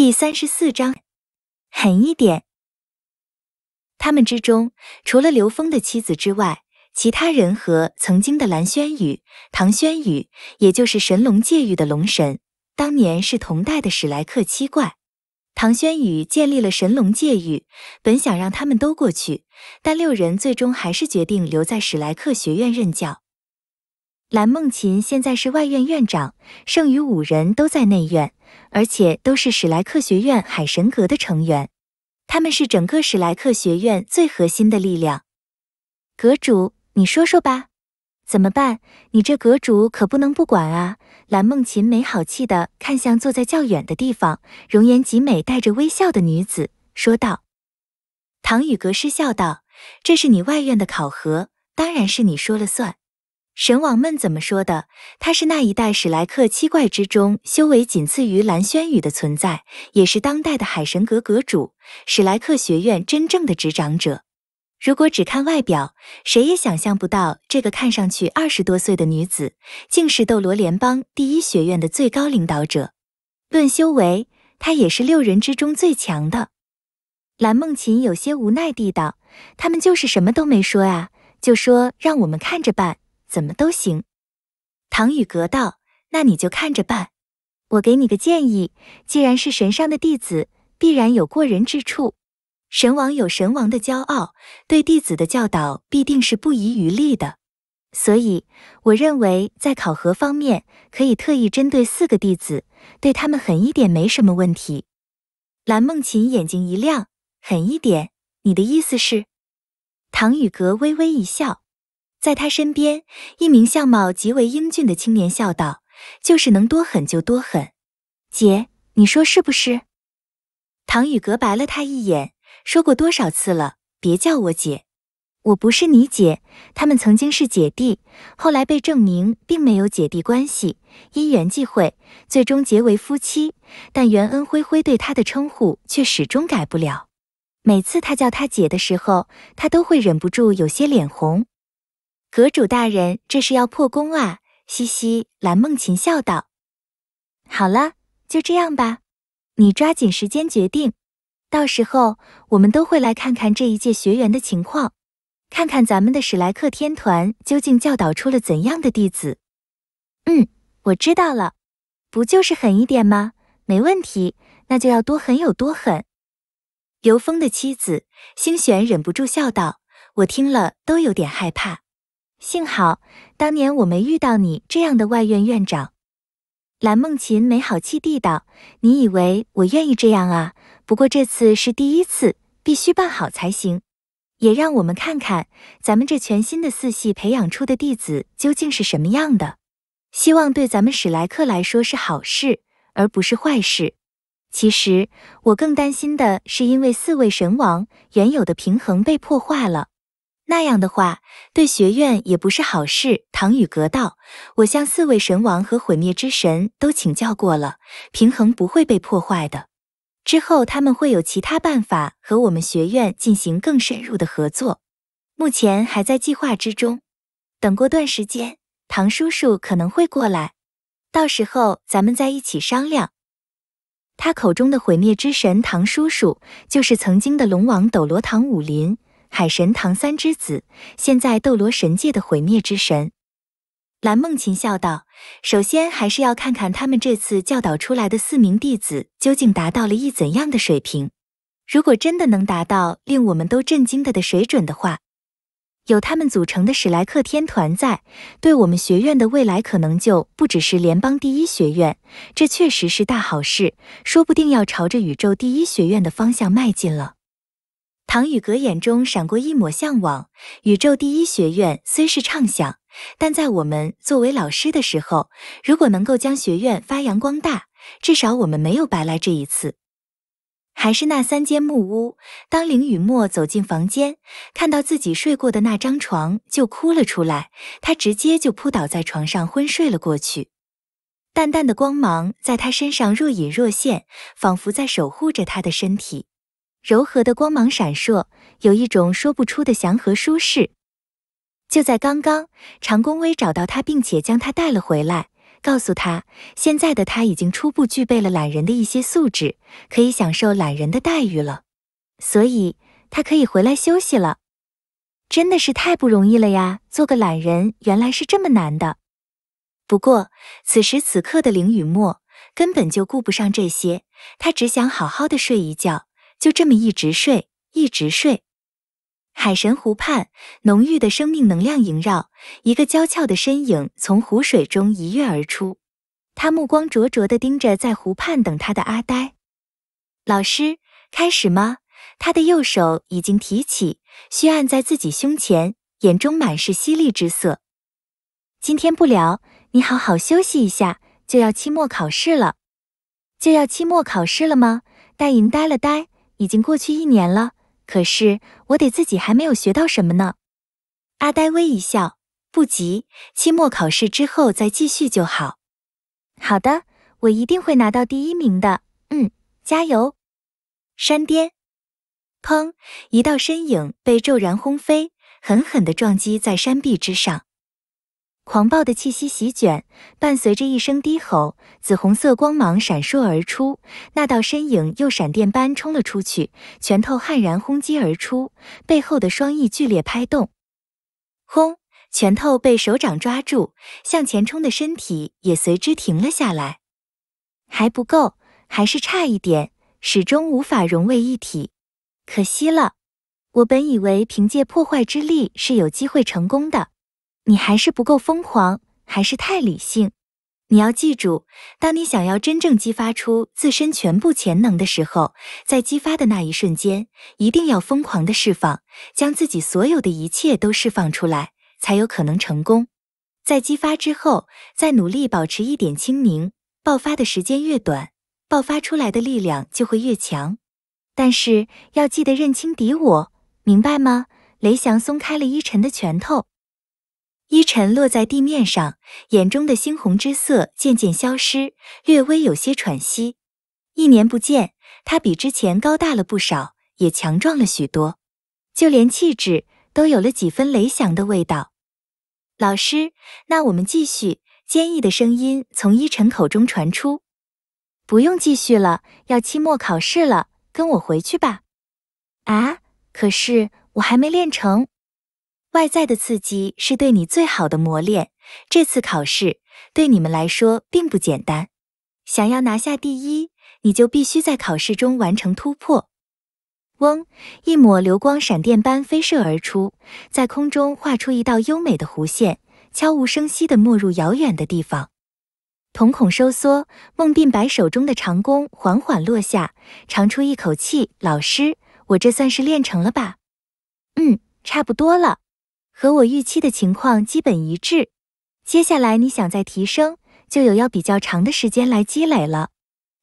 第三十四章，狠一点。他们之中，除了刘峰的妻子之外，其他人和曾经的蓝轩宇、唐轩宇，也就是神龙界域的龙神，当年是同代的史莱克七怪。唐轩宇建立了神龙界域，本想让他们都过去，但六人最终还是决定留在史莱克学院任教。蓝梦琴现在是外院院长，剩余五人都在内院，而且都是史莱克学院海神阁的成员。他们是整个史莱克学院最核心的力量。阁主，你说说吧，怎么办？你这阁主可不能不管啊！蓝梦琴没好气的看向坐在较远的地方，容颜极美、带着微笑的女子，说道：“唐宇阁师笑道，这是你外院的考核，当然是你说了算。”神王们怎么说的？他是那一代史莱克七怪之中修为仅次于蓝轩宇的存在，也是当代的海神阁阁主，史莱克学院真正的执掌者。如果只看外表，谁也想象不到这个看上去二十多岁的女子竟是斗罗联邦第一学院的最高领导者。论修为，她也是六人之中最强的。蓝梦琴有些无奈地道：“他们就是什么都没说啊，就说让我们看着办。”怎么都行，唐雨阁道：“那你就看着办。我给你个建议，既然是神上的弟子，必然有过人之处。神王有神王的骄傲，对弟子的教导必定是不遗余力的。所以，我认为在考核方面，可以特意针对四个弟子，对他们狠一点，没什么问题。”蓝梦琴眼睛一亮：“狠一点？你的意思是？”唐雨阁微微一笑。在他身边，一名相貌极为英俊的青年笑道：“就是能多狠就多狠，姐，你说是不是？”唐雨格白了他一眼，说过多少次了，别叫我姐，我不是你姐。他们曾经是姐弟，后来被证明并没有姐弟关系，因缘际会，最终结为夫妻。但袁恩辉辉对他的称呼却始终改不了，每次他叫他姐的时候，他都会忍不住有些脸红。阁主大人，这是要破功啊！嘻嘻，蓝梦琴笑道：“好了，就这样吧，你抓紧时间决定，到时候我们都会来看看这一届学员的情况，看看咱们的史莱克天团究竟教导出了怎样的弟子。”嗯，我知道了，不就是狠一点吗？没问题，那就要多狠有多狠。刘峰的妻子星璇忍不住笑道：“我听了都有点害怕。”幸好当年我没遇到你这样的外院院长。蓝梦琴没好气地道：“你以为我愿意这样啊？不过这次是第一次，必须办好才行，也让我们看看咱们这全新的四系培养出的弟子究竟是什么样的。希望对咱们史莱克来说是好事，而不是坏事。其实我更担心的是，因为四位神王原有的平衡被破坏了。”那样的话，对学院也不是好事。唐宇阁道：“我向四位神王和毁灭之神都请教过了，平衡不会被破坏的。之后他们会有其他办法和我们学院进行更深入的合作，目前还在计划之中。等过段时间，唐叔叔可能会过来，到时候咱们再一起商量。”他口中的毁灭之神唐叔叔，就是曾经的龙王斗罗唐武林。海神唐三之子，现在斗罗神界的毁灭之神，蓝梦琴笑道：“首先还是要看看他们这次教导出来的四名弟子究竟达到了一怎样的水平。如果真的能达到令我们都震惊的的水准的话，有他们组成的史莱克天团在，对我们学院的未来可能就不只是联邦第一学院，这确实是大好事，说不定要朝着宇宙第一学院的方向迈进了。”唐雨格眼中闪过一抹向往。宇宙第一学院虽是畅想，但在我们作为老师的时候，如果能够将学院发扬光大，至少我们没有白来这一次。还是那三间木屋。当凌雨墨走进房间，看到自己睡过的那张床，就哭了出来。他直接就扑倒在床上，昏睡了过去。淡淡的光芒在他身上若隐若现，仿佛在守护着他的身体。柔和的光芒闪烁，有一种说不出的祥和舒适。就在刚刚，长弓威找到他，并且将他带了回来，告诉他，现在的他已经初步具备了懒人的一些素质，可以享受懒人的待遇了，所以他可以回来休息了。真的是太不容易了呀！做个懒人原来是这么难的。不过，此时此刻的林雨墨根本就顾不上这些，他只想好好的睡一觉。就这么一直睡，一直睡。海神湖畔，浓郁的生命能量萦绕。一个娇俏的身影从湖水中一跃而出，他目光灼灼的盯着在湖畔等他的阿呆。老师，开始吗？他的右手已经提起，虚按在自己胸前，眼中满是犀利之色。今天不聊，你好好休息一下，就要期末考试了。就要期末考试了吗？戴莹呆了呆。已经过去一年了，可是我得自己还没有学到什么呢？阿呆微一笑，不急，期末考试之后再继续就好。好的，我一定会拿到第一名的。嗯，加油！山巅，砰！一道身影被骤然轰飞，狠狠的撞击在山壁之上。狂暴的气息席卷，伴随着一声低吼，紫红色光芒闪烁而出。那道身影又闪电般冲了出去，拳头悍然轰击而出，背后的双翼剧烈拍动。轰！拳头被手掌抓住，向前冲的身体也随之停了下来。还不够，还是差一点，始终无法融为一体。可惜了，我本以为凭借破坏之力是有机会成功的。你还是不够疯狂，还是太理性。你要记住，当你想要真正激发出自身全部潜能的时候，在激发的那一瞬间，一定要疯狂的释放，将自己所有的一切都释放出来，才有可能成功。在激发之后，再努力保持一点清明。爆发的时间越短，爆发出来的力量就会越强。但是要记得认清敌我，明白吗？雷翔松开了依晨的拳头。依晨落在地面上，眼中的猩红之色渐渐消失，略微有些喘息。一年不见，他比之前高大了不少，也强壮了许多，就连气质都有了几分雷翔的味道。老师，那我们继续。坚毅的声音从依晨口中传出。不用继续了，要期末考试了，跟我回去吧。啊，可是我还没练成。外在的刺激是对你最好的磨练。这次考试对你们来说并不简单，想要拿下第一，你就必须在考试中完成突破。嗡，一抹流光闪电般飞射而出，在空中画出一道优美的弧线，悄无声息的没入遥远的地方。瞳孔收缩，孟鬓白手中的长弓缓缓落下，长出一口气。老师，我这算是练成了吧？嗯，差不多了。和我预期的情况基本一致。接下来你想再提升，就有要比较长的时间来积累了。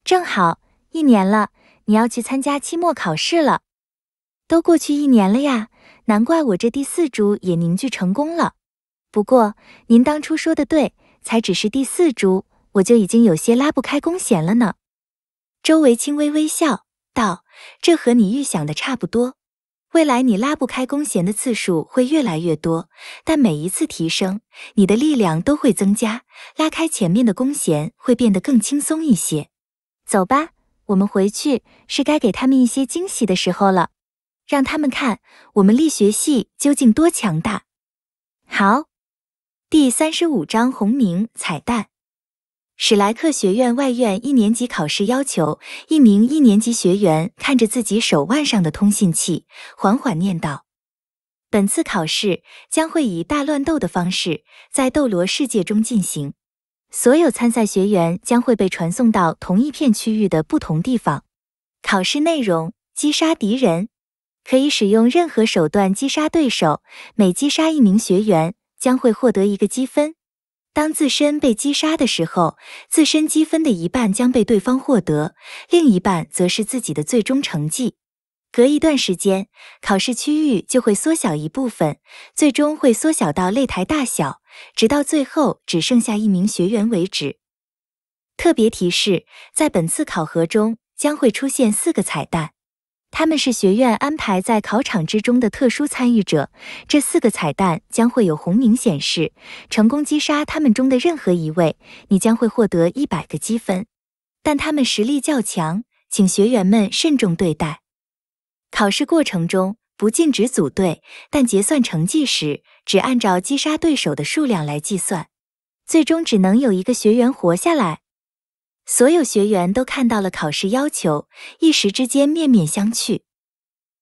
正好一年了，你要去参加期末考试了。都过去一年了呀，难怪我这第四株也凝聚成功了。不过您当初说的对，才只是第四株，我就已经有些拉不开弓弦了呢。周围轻微微笑道：“这和你预想的差不多。”未来你拉不开弓弦的次数会越来越多，但每一次提升，你的力量都会增加，拉开前面的弓弦会变得更轻松一些。走吧，我们回去是该给他们一些惊喜的时候了，让他们看我们力学系究竟多强大。好，第三十五章红名彩蛋。史莱克学院外院一年级考试要求一名一年级学员看着自己手腕上的通信器，缓缓念道：“本次考试将会以大乱斗的方式在斗罗世界中进行，所有参赛学员将会被传送到同一片区域的不同地方。考试内容：击杀敌人，可以使用任何手段击杀对手。每击杀一名学员，将会获得一个积分。”当自身被击杀的时候，自身积分的一半将被对方获得，另一半则是自己的最终成绩。隔一段时间，考试区域就会缩小一部分，最终会缩小到擂台大小，直到最后只剩下一名学员为止。特别提示：在本次考核中将会出现四个彩蛋。他们是学院安排在考场之中的特殊参与者，这四个彩蛋将会有红名显示。成功击杀他们中的任何一位，你将会获得一百个积分。但他们实力较强，请学员们慎重对待。考试过程中不禁止组队，但结算成绩时只按照击杀对手的数量来计算，最终只能有一个学员活下来。所有学员都看到了考试要求，一时之间面面相觑。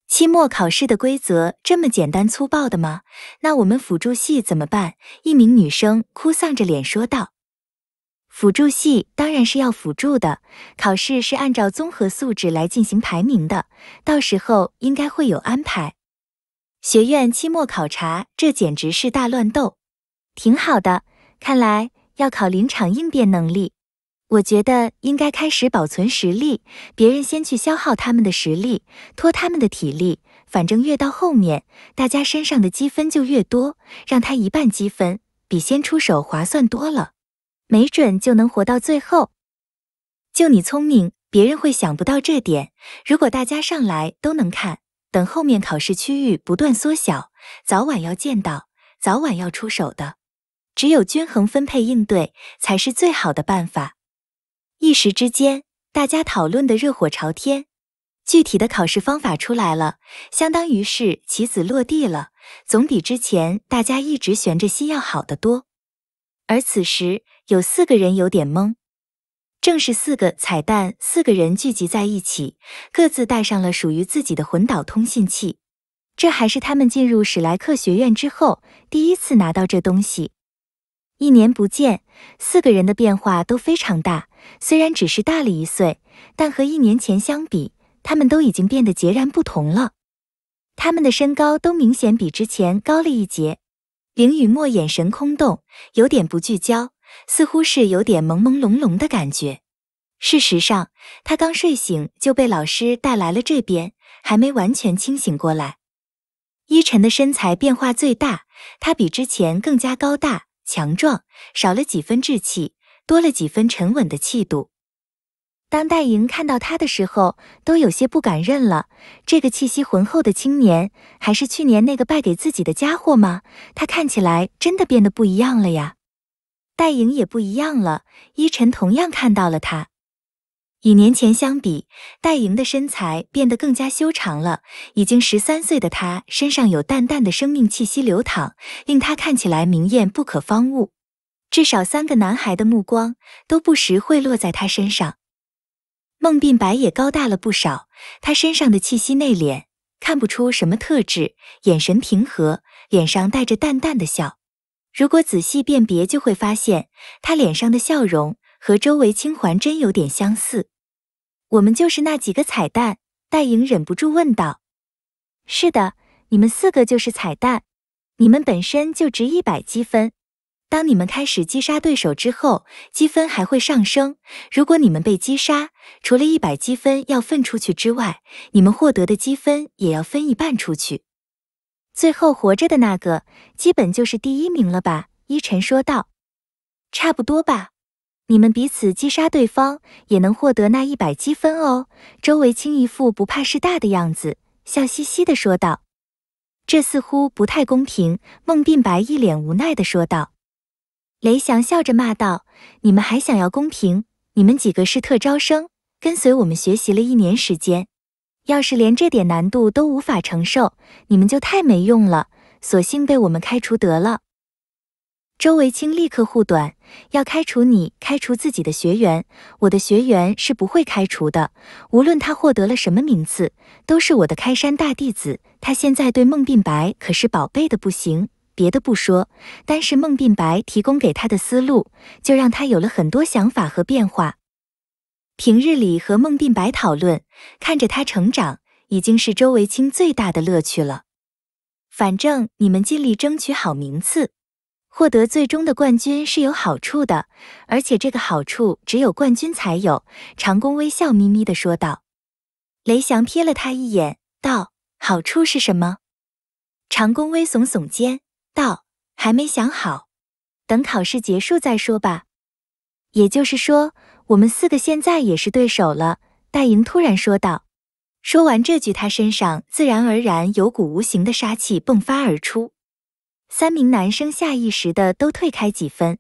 期末考试的规则这么简单粗暴的吗？那我们辅助系怎么办？一名女生哭丧着脸说道：“辅助系当然是要辅助的，考试是按照综合素质来进行排名的，到时候应该会有安排。”学院期末考察，这简直是大乱斗！挺好的，看来要考临场应变能力。我觉得应该开始保存实力，别人先去消耗他们的实力，拖他们的体力。反正越到后面，大家身上的积分就越多，让他一半积分，比先出手划算多了。没准就能活到最后。就你聪明，别人会想不到这点。如果大家上来都能看，等后面考试区域不断缩小，早晚要见到，早晚要出手的。只有均衡分配应对，才是最好的办法。一时之间，大家讨论的热火朝天。具体的考试方法出来了，相当于是棋子落地了，总比之前大家一直悬着心要好得多。而此时，有四个人有点懵，正是四个彩蛋，四个人聚集在一起，各自带上了属于自己的魂导通信器。这还是他们进入史莱克学院之后第一次拿到这东西。一年不见，四个人的变化都非常大。虽然只是大了一岁，但和一年前相比，他们都已经变得截然不同了。他们的身高都明显比之前高了一截。凌雨墨眼神空洞，有点不聚焦，似乎是有点朦朦胧胧的感觉。事实上，他刚睡醒就被老师带来了这边，还没完全清醒过来。依晨的身材变化最大，他比之前更加高大强壮，少了几分稚气。多了几分沉稳的气度。当戴莹看到他的时候，都有些不敢认了。这个气息浑厚的青年，还是去年那个败给自己的家伙吗？他看起来真的变得不一样了呀。戴莹也不一样了。依晨同样看到了他。与年前相比，戴莹的身材变得更加修长了。已经十三岁的他，身上有淡淡的生命气息流淌，令他看起来明艳不可方物。至少三个男孩的目光都不时会落在他身上。孟鬓白也高大了不少，他身上的气息内敛，看不出什么特质，眼神平和，脸上带着淡淡的笑。如果仔细辨别，就会发现他脸上的笑容和周围青环真有点相似。我们就是那几个彩蛋，戴莹忍不住问道：“是的，你们四个就是彩蛋，你们本身就值一百积分。”当你们开始击杀对手之后，积分还会上升。如果你们被击杀，除了一百积分要分出去之外，你们获得的积分也要分一半出去。最后活着的那个，基本就是第一名了吧？依晨说道。差不多吧。你们彼此击杀对方，也能获得那一百积分哦。周维清一副不怕事大的样子，笑嘻嘻的说道。这似乎不太公平。孟鬓白一脸无奈的说道。雷翔笑着骂道：“你们还想要公平？你们几个是特招生，跟随我们学习了一年时间，要是连这点难度都无法承受，你们就太没用了，索性被我们开除得了。”周维清立刻护短：“要开除你，开除自己的学员，我的学员是不会开除的。无论他获得了什么名次，都是我的开山大弟子。他现在对孟鬓白可是宝贝的不行。”别的不说，单是孟鬓白提供给他的思路，就让他有了很多想法和变化。平日里和孟鬓白讨论，看着他成长，已经是周维清最大的乐趣了。反正你们尽力争取好名次，获得最终的冠军是有好处的，而且这个好处只有冠军才有。长公微笑眯眯的说道。雷翔瞥了他一眼，道：“好处是什么？”长公微耸耸肩。道还没想好，等考试结束再说吧。也就是说，我们四个现在也是对手了。”戴莹突然说道。说完这句，他身上自然而然有股无形的杀气迸发而出。三名男生下意识的都退开几分。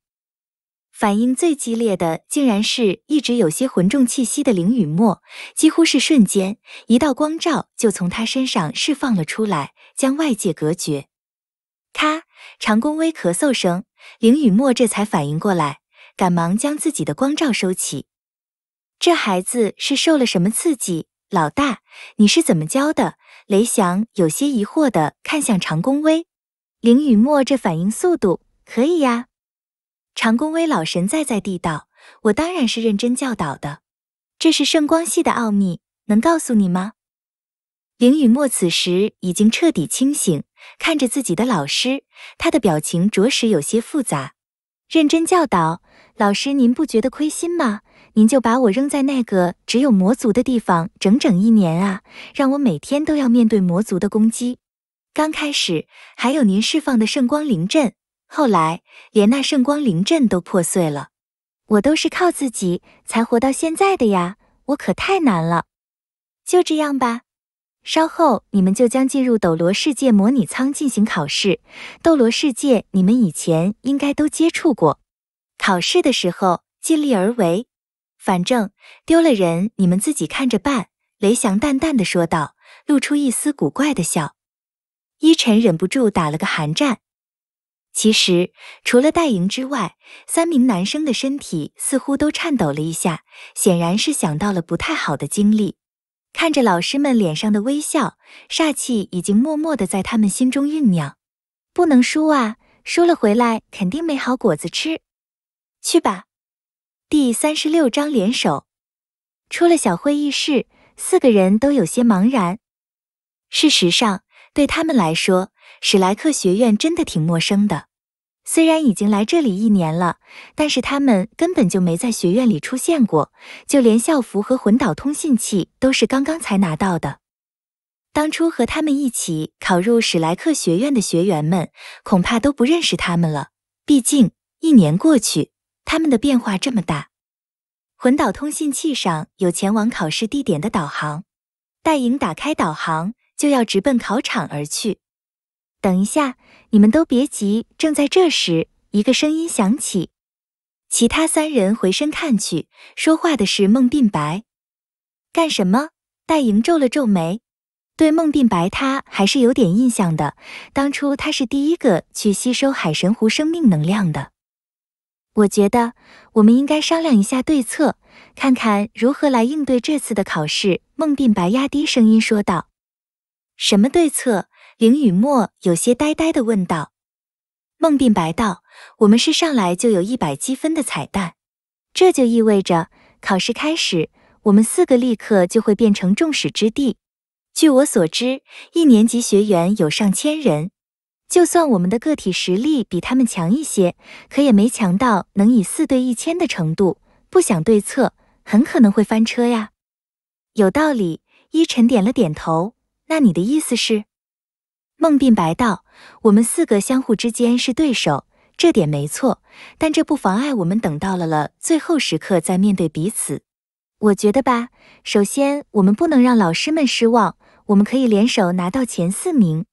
反应最激烈的，竟然是一直有些浑重气息的林雨墨。几乎是瞬间，一道光照就从他身上释放了出来，将外界隔绝。咔，长弓威咳嗽声，林雨墨这才反应过来，赶忙将自己的光照收起。这孩子是受了什么刺激？老大，你是怎么教的？雷翔有些疑惑的看向长弓威。林雨墨这反应速度可以呀。长弓威老神在在地道，我当然是认真教导的。这是圣光系的奥秘，能告诉你吗？林雨墨此时已经彻底清醒。看着自己的老师，他的表情着实有些复杂。认真教导，老师您不觉得亏心吗？您就把我扔在那个只有魔族的地方整整一年啊，让我每天都要面对魔族的攻击。刚开始还有您释放的圣光灵阵，后来连那圣光灵阵都破碎了，我都是靠自己才活到现在的呀，我可太难了。就这样吧。稍后你们就将进入斗罗世界模拟舱进行考试。斗罗世界，你们以前应该都接触过。考试的时候尽力而为，反正丢了人你们自己看着办。”雷翔淡淡的说道，露出一丝古怪的笑。依晨忍不住打了个寒战。其实除了戴莹之外，三名男生的身体似乎都颤抖了一下，显然是想到了不太好的经历。看着老师们脸上的微笑，煞气已经默默地在他们心中酝酿。不能输啊，输了回来肯定没好果子吃。去吧。第三十六章联手。出了小会议室，四个人都有些茫然。事实上，对他们来说，史莱克学院真的挺陌生的。虽然已经来这里一年了，但是他们根本就没在学院里出现过，就连校服和魂导通信器都是刚刚才拿到的。当初和他们一起考入史莱克学院的学员们，恐怕都不认识他们了。毕竟一年过去，他们的变化这么大。魂导通信器上有前往考试地点的导航，戴莹打开导航，就要直奔考场而去。等一下，你们都别急。正在这时，一个声音响起，其他三人回身看去，说话的是孟鬓白。干什么？戴莹皱了皱眉，对孟鬓白，他还是有点印象的。当初他是第一个去吸收海神湖生命能量的。我觉得我们应该商量一下对策，看看如何来应对这次的考试。孟鬓白压低声音说道：“什么对策？”林雨墨有些呆呆地问道：“孟碧白道，我们是上来就有一百积分的彩蛋，这就意味着考试开始，我们四个立刻就会变成众矢之的。据我所知，一年级学员有上千人，就算我们的个体实力比他们强一些，可也没强到能以四对一千的程度。不想对策，很可能会翻车呀。”有道理，依晨点了点头。那你的意思是？孟并白道，我们四个相互之间是对手，这点没错，但这不妨碍我们等到了了最后时刻再面对彼此。我觉得吧，首先我们不能让老师们失望，我们可以联手拿到前四名。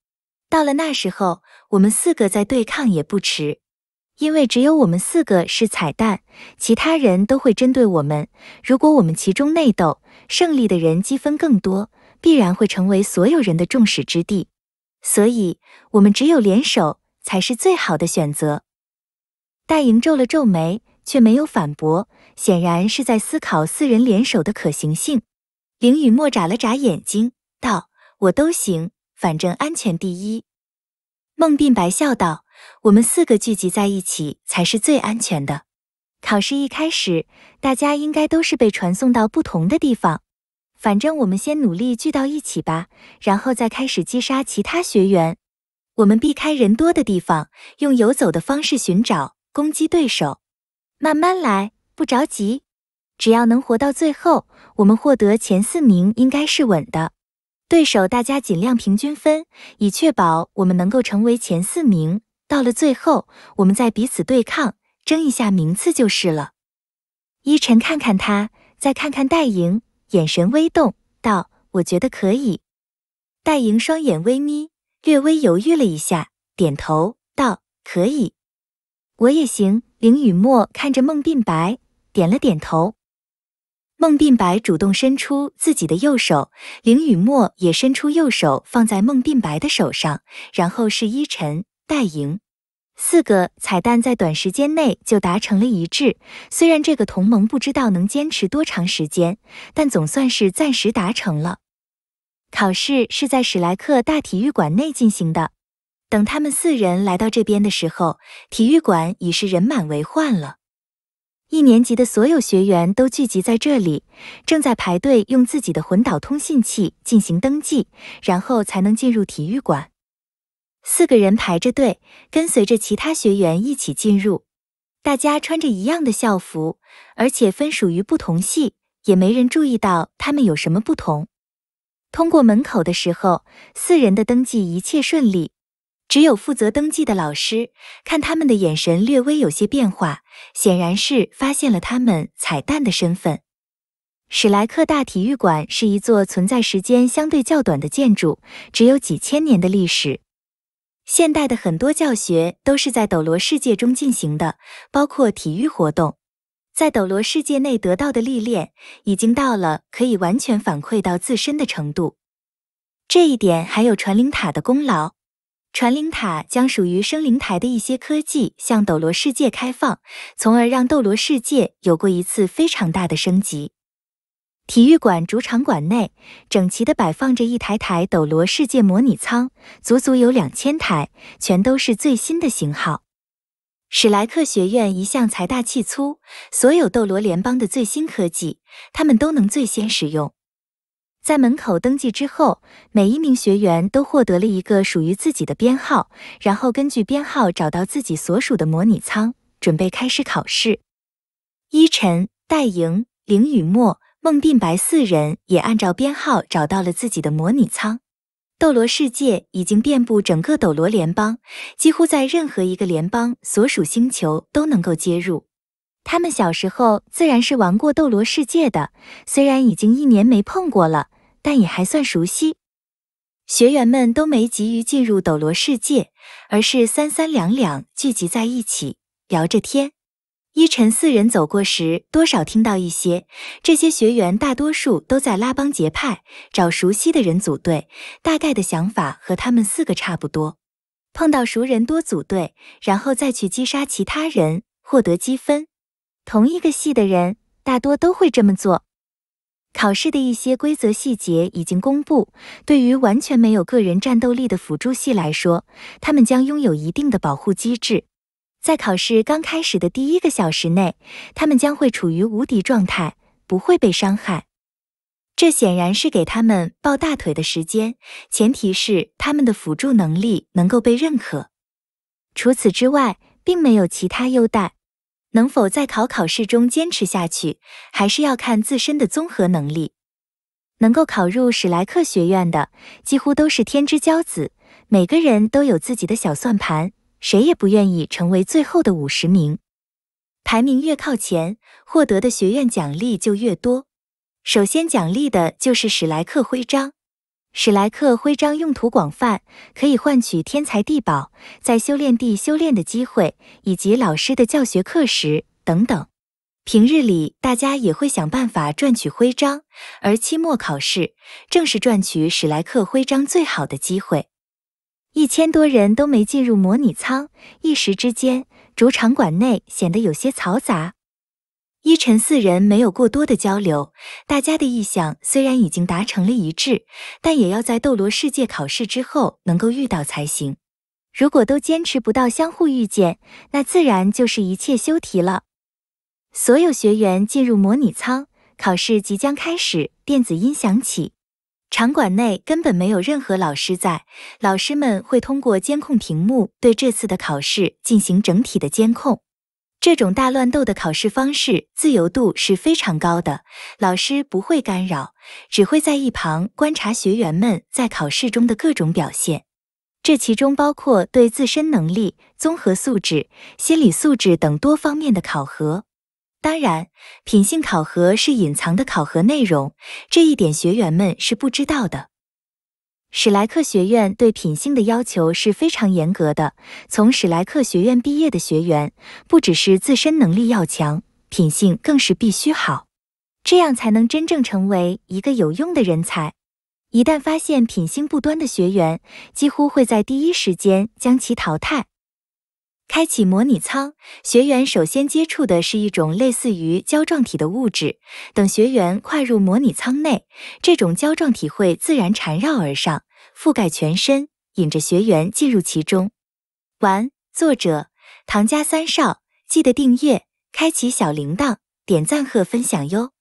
到了那时候，我们四个再对抗也不迟。因为只有我们四个是彩蛋，其他人都会针对我们。如果我们其中内斗，胜利的人积分更多，必然会成为所有人的众矢之的。所以，我们只有联手才是最好的选择。大营皱了皱眉，却没有反驳，显然是在思考四人联手的可行性。凌雨墨眨了眨眼睛，道：“我都行，反正安全第一。”孟鬓白笑道：“我们四个聚集在一起才是最安全的。考试一开始，大家应该都是被传送到不同的地方。”反正我们先努力聚到一起吧，然后再开始击杀其他学员。我们避开人多的地方，用游走的方式寻找攻击对手。慢慢来，不着急。只要能活到最后，我们获得前四名应该是稳的。对手大家尽量平均分，以确保我们能够成为前四名。到了最后，我们再彼此对抗，争一下名次就是了。依晨看看他，再看看戴莹。眼神微动，道：“我觉得可以。”戴莹双眼微眯，略微犹豫了一下，点头道：“可以，我也行。”林雨墨看着孟鬓白，点了点头。孟鬓白主动伸出自己的右手，林雨墨也伸出右手放在孟鬓白的手上，然后是依晨、戴莹。四个彩蛋在短时间内就达成了一致，虽然这个同盟不知道能坚持多长时间，但总算是暂时达成了。考试是在史莱克大体育馆内进行的。等他们四人来到这边的时候，体育馆已是人满为患了。一年级的所有学员都聚集在这里，正在排队用自己的魂导通信器进行登记，然后才能进入体育馆。四个人排着队，跟随着其他学员一起进入。大家穿着一样的校服，而且分属于不同系，也没人注意到他们有什么不同。通过门口的时候，四人的登记一切顺利，只有负责登记的老师看他们的眼神略微有些变化，显然是发现了他们彩蛋的身份。史莱克大体育馆是一座存在时间相对较短的建筑，只有几千年的历史。现代的很多教学都是在斗罗世界中进行的，包括体育活动。在斗罗世界内得到的历练，已经到了可以完全反馈到自身的程度。这一点还有传灵塔的功劳。传灵塔将属于生灵台的一些科技向斗罗世界开放，从而让斗罗世界有过一次非常大的升级。体育馆主场馆内整齐地摆放着一台台斗罗世界模拟舱，足足有两千台，全都是最新的型号。史莱克学院一向财大气粗，所有斗罗联邦的最新科技，他们都能最先使用。在门口登记之后，每一名学员都获得了一个属于自己的编号，然后根据编号找到自己所属的模拟舱，准备开始考试。一晨、戴莹、凌雨墨。孟定白四人也按照编号找到了自己的模拟舱。斗罗世界已经遍布整个斗罗联邦，几乎在任何一个联邦所属星球都能够接入。他们小时候自然是玩过斗罗世界的，虽然已经一年没碰过了，但也还算熟悉。学员们都没急于进入斗罗世界，而是三三两两聚集在一起聊着天。一晨四人走过时，多少听到一些。这些学员大多数都在拉帮结派，找熟悉的人组队，大概的想法和他们四个差不多。碰到熟人多组队，然后再去击杀其他人，获得积分。同一个系的人大多都会这么做。考试的一些规则细节已经公布，对于完全没有个人战斗力的辅助系来说，他们将拥有一定的保护机制。在考试刚开始的第一个小时内，他们将会处于无敌状态，不会被伤害。这显然是给他们抱大腿的时间，前提是他们的辅助能力能够被认可。除此之外，并没有其他优待。能否在考考试中坚持下去，还是要看自身的综合能力。能够考入史莱克学院的，几乎都是天之骄子，每个人都有自己的小算盘。谁也不愿意成为最后的五十名。排名越靠前，获得的学院奖励就越多。首先奖励的就是史莱克徽章。史莱克徽章用途广泛，可以换取天才地宝、在修炼地修炼的机会，以及老师的教学课时等等。平日里大家也会想办法赚取徽章，而期末考试正是赚取史莱克徽章最好的机会。一千多人都没进入模拟舱，一时之间，主场馆内显得有些嘈杂。一尘四人没有过多的交流，大家的意向虽然已经达成了一致，但也要在斗罗世界考试之后能够遇到才行。如果都坚持不到相互遇见，那自然就是一切休题了。所有学员进入模拟舱，考试即将开始，电子音响起。场馆内根本没有任何老师在，老师们会通过监控屏幕对这次的考试进行整体的监控。这种大乱斗的考试方式，自由度是非常高的，老师不会干扰，只会在一旁观察学员们在考试中的各种表现，这其中包括对自身能力、综合素质、心理素质等多方面的考核。当然，品性考核是隐藏的考核内容，这一点学员们是不知道的。史莱克学院对品性的要求是非常严格的，从史莱克学院毕业的学员，不只是自身能力要强，品性更是必须好，这样才能真正成为一个有用的人才。一旦发现品性不端的学员，几乎会在第一时间将其淘汰。开启模拟舱，学员首先接触的是一种类似于胶状体的物质。等学员跨入模拟舱内，这种胶状体会自然缠绕而上，覆盖全身，引着学员进入其中。完。作者：唐家三少。记得订阅、开启小铃铛、点赞和分享哟。